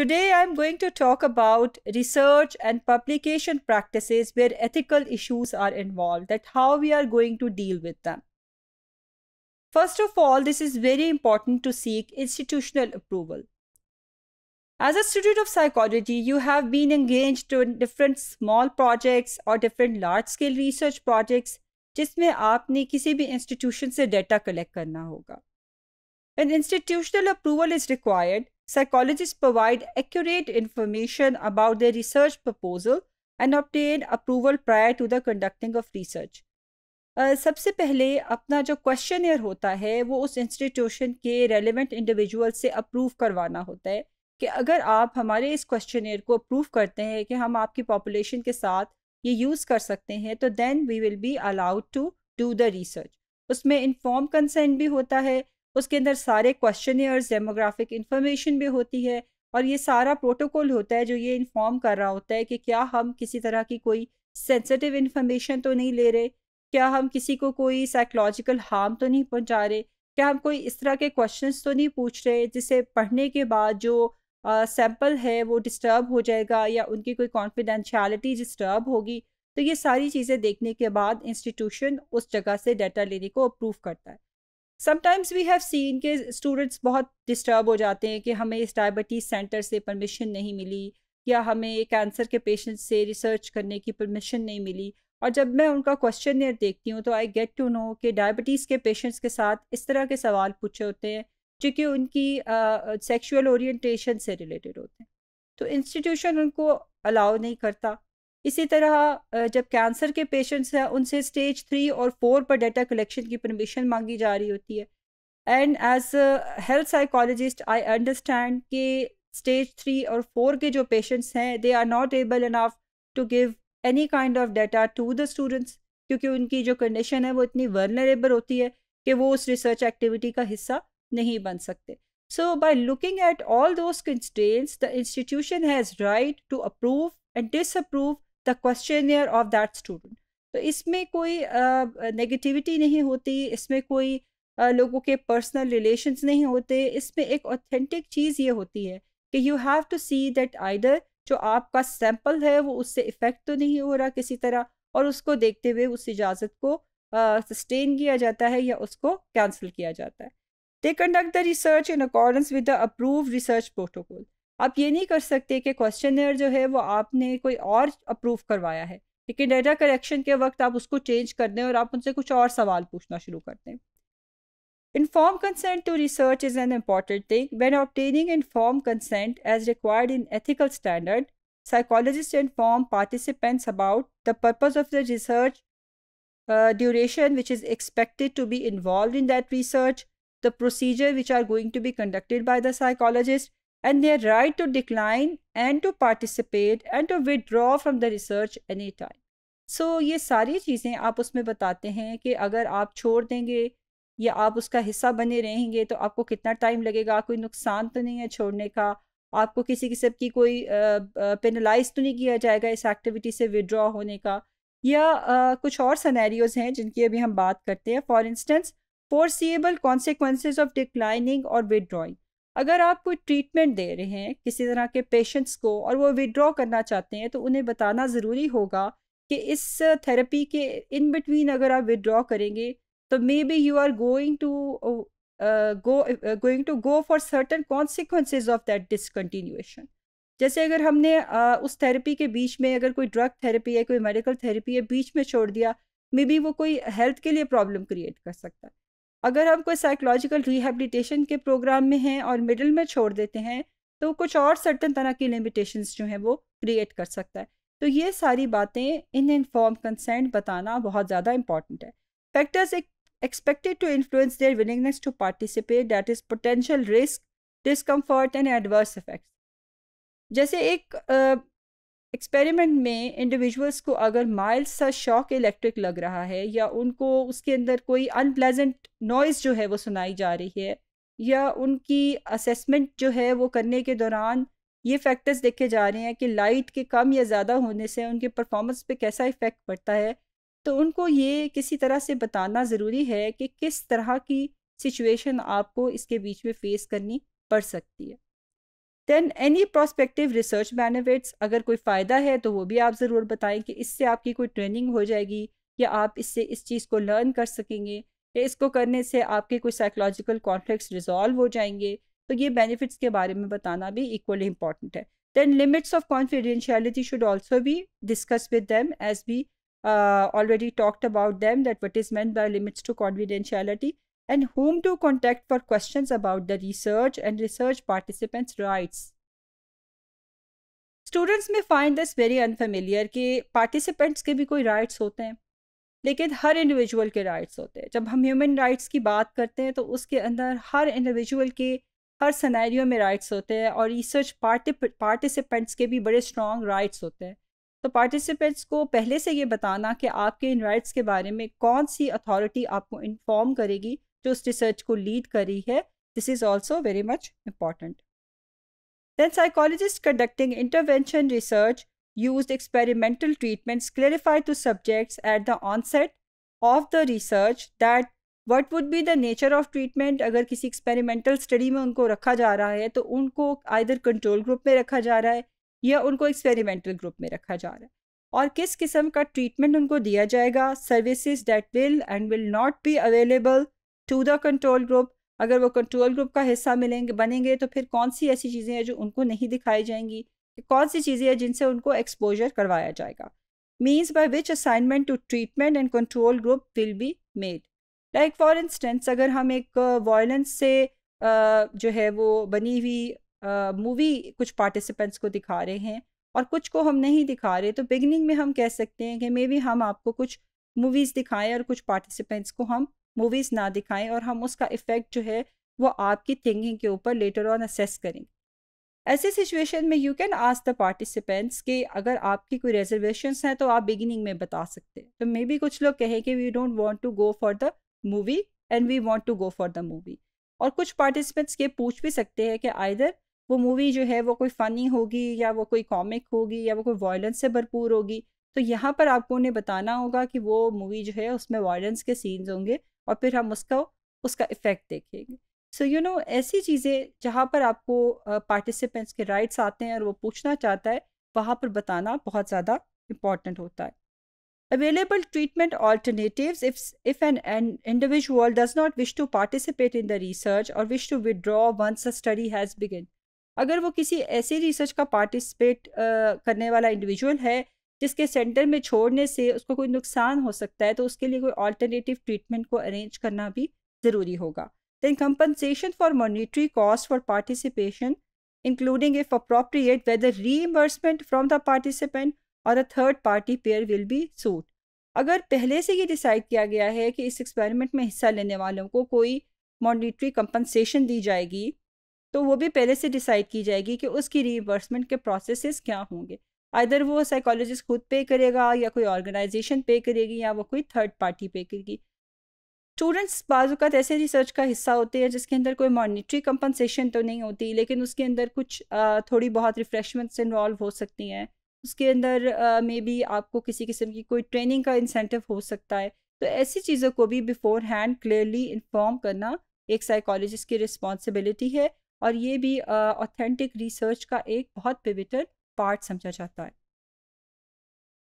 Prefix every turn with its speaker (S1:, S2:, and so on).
S1: Today, I'm going to talk about research and publication practices where ethical issues are involved, that how we are going to deal with them. First of all, this is very important to seek institutional approval. As a student of psychology, you have been engaged in different small projects or different large scale research projects जिसमें आपने किसी भी institution से data collect करना होगा an institutional approval is required psychologists provide accurate information about their research proposal and obtain approval prior to the conducting of research. Uh, सबसे पहले अपना जो क्वेश्चन होता है वो उस इंस्टीट्यूशन के रेलिवेंट इंडिविजुअल से अप्रूव करवाना होता है कि अगर आप हमारे इस क्वेश्चन को अप्रूव करते हैं कि हम आपकी पॉपुलेशन के साथ ये यूज़ कर सकते हैं तो then we will be allowed to do the research उसमें इन्फॉर्म कंसेंट भी होता है उसके अंदर सारे क्वेश्चनर्स डेमोग्राफिक इंफॉर्मेशन भी होती है और ये सारा प्रोटोकॉल होता है जो ये इन्फॉर्म कर रहा होता है कि क्या हम किसी तरह की कोई सेंसिटिव इन्फॉर्मेशन तो नहीं ले रहे क्या हम किसी को कोई साइकोलॉजिकल हार्म तो नहीं पहुंचा रहे क्या हम कोई इस तरह के क्वेश्चंस तो नहीं पूछ रहे जिसे पढ़ने के बाद जो सैंपल uh, है वो डिस्टर्ब हो जाएगा या उनकी कोई कॉन्फिडेंशियलिटी डिस्टर्ब होगी तो ये सारी चीज़ें देखने के बाद इंस्टीट्यूशन उस जगह से डाटा लेने को अप्रूव करता है समटाइम्स वी हैव सीन के स्टूडेंट्स बहुत डिस्टर्ब हो जाते हैं कि हमें इस डायबिटीज़ सेंटर से परमिशन नहीं मिली या हमें कैंसर के पेशेंट से रिसर्च करने की परमिशन नहीं मिली और जब मैं उनका क्वेश्चन देखती हूँ तो आई गेट टू नो कि डायबिटीज़ के पेशेंट्स के साथ इस तरह के सवाल पूछे होते हैं जो कि उनकी सेक्शुअल uh, ओरिएंटेशन से रिलेटेड होते हैं तो इंस्टीट्यूशन उनको अलाउ नहीं करता इसी तरह जब कैंसर के पेशेंट्स हैं उनसे स्टेज थ्री और फोर पर डेटा कलेक्शन की परमिशन मांगी जा रही होती है and as health psychologist I understand कि स्टेज थ्री और फोर के जो पेशेंट्स हैं they are not able enough to give any kind of data to the students क्योंकि उनकी जो कंडीशन है वो इतनी वर्नरेबल होती है कि वो उस रिसर्च एक्टिविटी का हिस्सा नहीं बन सकते so by looking at all those consents the institution has right to approve and disapprove the questionnaire of that student तो इसमें कोई नेगेटिविटी uh, नहीं होती इसमें कोई uh, लोगों के पर्सनल रिलेशंस नहीं होते इसमें एक ऑथेंटिक चीज़ ये होती है कि you have to see that आइडर जो आपका सैम्पल है वो उससे इफ़ेक्ट तो नहीं हो रहा किसी तरह और उसको देखते हुए उस इजाज़त को सस्टेन uh, किया जाता है या उसको कैंसिल किया जाता है they conduct the research in accordance with the approve research protocol आप ये नहीं कर सकते कि क्वेश्चनर जो है वो आपने कोई और अप्रूव करवाया है लेकिन डेटा करेक्शन के वक्त आप उसको चेंज कर दें और आप उनसे कुछ और सवाल पूछना शुरू कर दें inform consent to research is an important thing when obtaining inform consent as required in ethical standard psychologist form participants about the purpose of the research duration which is expected to be involve in that research the procedure which are going to be conducted by the psychologist and their right to decline and to participate and to withdraw from the research any time. So so, ये सारी चीज़ें आप उसमें बताते हैं कि अगर आप छोड़ देंगे या आप उसका हिस्सा बने रहेंगे तो आपको कितना टाइम लगेगा कोई नुकसान तो नहीं है छोड़ने का आपको किसी किस्म की कोई पेनलाइज तो नहीं किया जाएगा इस एक्टिविटी से विदड्रॉ होने का या आ, कुछ और सनेरियोज़ हैं जिनकी अभी हम बात करते हैं for instance foreseeable consequences of declining और विदड्रॉइंग अगर आप कोई ट्रीटमेंट दे रहे हैं किसी तरह के पेशेंट्स को और वो विड्रॉ करना चाहते हैं तो उन्हें बताना ज़रूरी होगा कि इस थेरेपी के इन बिटवीन अगर आप विड्रॉ करेंगे तो maybe you are going to go going to go for certain consequences of that discontinuation जैसे अगर हमने uh, उस थेरेपी के बीच में अगर कोई ड्रग थेरेपी है कोई मेडिकल थेरेपी है बीच में छोड़ दिया मे बी वो कोई हेल्थ के लिए प्रॉब्लम क्रिएट कर सकता है अगर हम कोई साइकोलॉजिकल रिहेबिलिटेशन के प्रोग्राम में हैं और मिडिल में छोड़ देते हैं तो कुछ और सर्टन तरह की लिमिटेशन जो हैं वो क्रिएट कर सकता है तो ये सारी बातें इन इनफॉर्म कंसेंट बताना बहुत ज़्यादा इंपॉर्टेंट है factors expected to influence their willingness to participate that is potential risk discomfort and adverse effects जैसे एक एक्सपेरिमेंट में इंडिविजुअल्स को अगर माइल्ड सा शॉक इलेक्ट्रिक लग रहा है या उनको उसके अंदर कोई अनप्लेजेंट नॉइज़ जो है वो सुनाई जा रही है या उनकी असेसमेंट जो है वो करने के दौरान ये फैक्टर्स देखे जा रहे हैं कि लाइट के कम या ज़्यादा होने से उनके परफॉर्मेंस पे कैसा इफ़ेक्ट पड़ता है तो उनको ये किसी तरह से बताना ज़रूरी है कि किस तरह की सिचुएशन आपको इसके बीच में फेस करनी पड़ सकती है then any prospective research benefits अगर कोई फ़ायदा है तो वो भी आप ज़रूर बताएं कि इससे आपकी कोई ट्रेनिंग हो जाएगी या आप इससे इस चीज़ को लर्न कर सकेंगे या इसको करने से आपके कोई साइकोलॉजिकल कॉन्फ्लिक्ट रिजॉल्व हो जाएंगे तो ये बेनिफिट्स के बारे में बताना भी इक्वली इंपॉर्टेंट है then limits of confidentiality should also भी discuss with them as we already talked about them that what is meant by limits to confidentiality and whom to contact for questions about the research and research participants' rights. Students may find this very unfamiliar कि participants के भी कोई rights होते हैं लेकिन हर individual के rights होते हैं जब हम ह्यूमन राइट्स की बात करते हैं तो उसके अंदर हर इंडिविजुअल के हर सनेरियो में राइट्स होते हैं और रिसर्च पार्टि पार्टिसिपेंट्स के भी बड़े स्ट्रॉन्ग राइट्स होते हैं तो पार्टिसिपेंट्स को पहले से ये बताना कि आपके इन राइट्स के बारे में कौन सी अथॉरिटी आपको इन्फॉर्म करेगी जो उस रिसर्च को लीड कर रही है this is also very much important then psychologist conducting intervention research use experimental treatment clarify to subject at the onset of the research that what would be the nature of treatment अगर किसी experimental study में उनको रखा जा रहा है तो उनको आइधर कंट्रोल ग्रुप में रखा जा रहा है या उनको एक्सपेरिमेंटल ग्रुप में रखा जा रहा है और किस किस्म का ट्रीटमेंट उनको दिया जाएगा services that will and will not be available to the control group अगर वो कंट्रोल ग्रुप का हिस्सा मिलेंगे बनेंगे तो फिर कौन सी ऐसी चीज़ें हैं जो उनको नहीं दिखाई जाएंगी कौन सी चीज़ें हैं जिनसे उनको एक्सपोजर करवाया जाएगा means by which assignment to treatment and control group will be made like for instance अगर हम एक वॉयलेंस से जो है वो बनी हुई मूवी कुछ पार्टिसिपेंट्स को दिखा रहे हैं और कुछ को हम नहीं दिखा रहे तो बिगनिंग में हम कह सकते हैं कि मे बी हम आपको कुछ मूवीज़ दिखाएं और कुछ पार्टिसिपेंट्स को हम मूवीज़ ना दिखाएं और हम उसका इफ़ेक्ट जो है वो आपकी थिंकिंग के ऊपर लेटर ऑन असेस करेंगे ऐसे सिचुएशन में you can ask the participants कि अगर आपकी कोई रिजर्वेशन हैं तो आप बिगिनिंग में बता सकते हैं तो मे बी कुछ लोग कहें कि we don't want to go for the movie and we want to go for the movie और कुछ पार्टिसिपेंट्स ये पूछ भी सकते हैं कि आइदर वो मूवी जो है वो कोई फ़नी होगी या वो कोई कॉमिक होगी या वो कोई वायलेंस से भरपूर होगी तो यहाँ पर आपको उन्हें बताना होगा कि वो मूवी जो है उसमें वायलेंस के सीन्स होंगे और फिर हम उसका उसका इफेक्ट देखेंगे सो यू नो ऐसी चीज़ें जहाँ पर आपको पार्टिसिपेंट्स uh, के राइट्स आते हैं और वो पूछना चाहता है वहाँ पर बताना बहुत ज़्यादा इम्पॉर्टेंट होता है available treatment alternative if an individual does not wish to participate in the research और wish to withdraw once study has begun अगर वो किसी ऐसे रिसर्च का पार्टिसिपेट uh, करने वाला इंडिविजुअल है जिसके सेंटर में छोड़ने से उसको कोई नुकसान हो सकता है तो उसके लिए कोई ऑल्टरनेटिव ट्रीटमेंट को अरेंज करना भी ज़रूरी होगा then compensation for monetary cost for participation including if appropriate whether reimbursement from the participant और a third party payer will be sought अगर पहले से ये डिसाइड किया गया है कि इस एक्सपेरिमेंट में हिस्सा लेने वालों को कोई मॉनिटरी कंपनसेशन दी जाएगी तो वो भी पहले से डिसाइड की जाएगी कि उसकी रीइम्बर्समेंट के प्रोसेसेस क्या होंगे आइधर वो साइकोलॉजिस्ट खुद पे करेगा या कोई ऑर्गेनाइजेशन पे करेगी या वो कोई थर्ड पार्टी पे करेगी स्टूडेंट्स बाज़ात तो ऐसे रिसर्च का हिस्सा होते हैं जिसके अंदर कोई मॉनिटरी कंपनसेशन तो नहीं होती लेकिन उसके अंदर कुछ थोड़ी बहुत रिफ़्रेशमेंट्स इन्वॉल्व हो सकती हैं उसके अंदर मे बी आपको किसी किस्म की कोई ट्रेनिंग का इंसेंटिव हो सकता है तो ऐसी चीज़ों को भी बिफोर हैंड क्लियरली इन्फॉर्म करना एक साइकोलॉजिस्ट की रिस्पॉन्सिबिलिटी है और ये भी ऑथेंटिक uh, रिसर्च का एक बहुत पिविटल पार्ट समझा जाता है